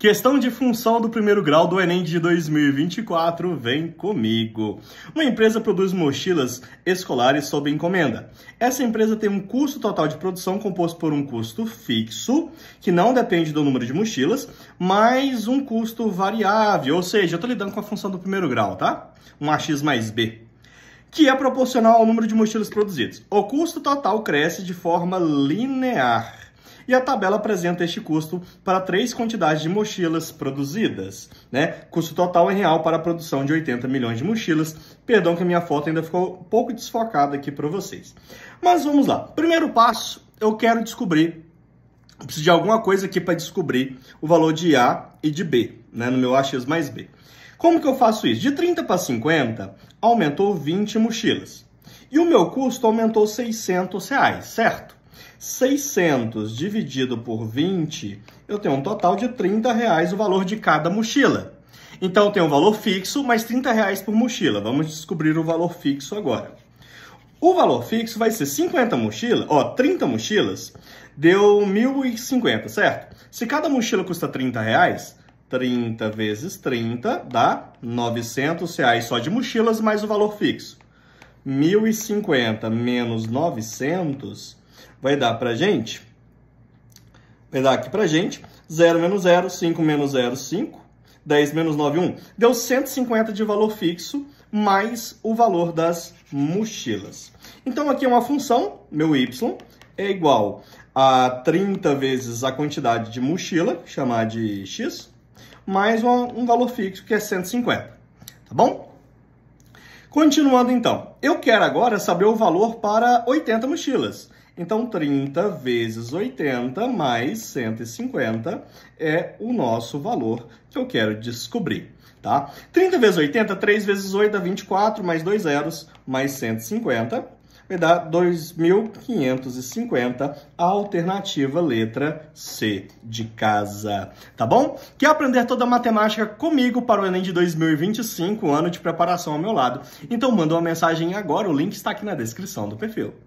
Questão de função do primeiro grau do Enem de 2024, vem comigo. Uma empresa produz mochilas escolares sob encomenda. Essa empresa tem um custo total de produção composto por um custo fixo, que não depende do número de mochilas, mais um custo variável, ou seja, eu estou lidando com a função do primeiro grau, tá? Um AX mais B que é proporcional ao número de mochilas produzidas. O custo total cresce de forma linear e a tabela apresenta este custo para três quantidades de mochilas produzidas. Né? Custo total em real para a produção de 80 milhões de mochilas. Perdão que a minha foto ainda ficou um pouco desfocada aqui para vocês. Mas vamos lá. Primeiro passo, eu quero descobrir eu preciso de alguma coisa aqui para descobrir o valor de A e de B, né? no meu AX mais B. Como que eu faço isso? De 30 para 50, aumentou 20 mochilas. E o meu custo aumentou 600 reais, certo? 600 dividido por 20, eu tenho um total de 30 reais o valor de cada mochila. Então, eu tenho um valor fixo, mais 30 reais por mochila. Vamos descobrir o valor fixo agora. O valor fixo vai ser 50 mochilas, ó, 30 mochilas, deu 1.050, certo? Se cada mochila custa 30 reais, 30 vezes 30 dá 900 reais só de mochilas mais o valor fixo. 1.050 menos 900 vai dar para gente, vai dar aqui para gente, 0 menos 0, 5 menos 0, 5, 10 menos 9, 1. Deu 150 de valor fixo mais o valor das mochilas. Então aqui é uma função, meu y, é igual a 30 vezes a quantidade de mochila, chamar de x, mais um, um valor fixo que é 150, tá bom? Continuando então, eu quero agora saber o valor para 80 mochilas. Então, 30 vezes 80 mais 150 é o nosso valor que eu quero descobrir, tá? 30 vezes 80, 3 vezes 8 dá 24, mais dois zeros, mais 150 me dá 2.550, a alternativa letra C de casa, tá bom? Quer aprender toda a matemática comigo para o Enem de 2025, ano de preparação ao meu lado? Então manda uma mensagem agora, o link está aqui na descrição do perfil.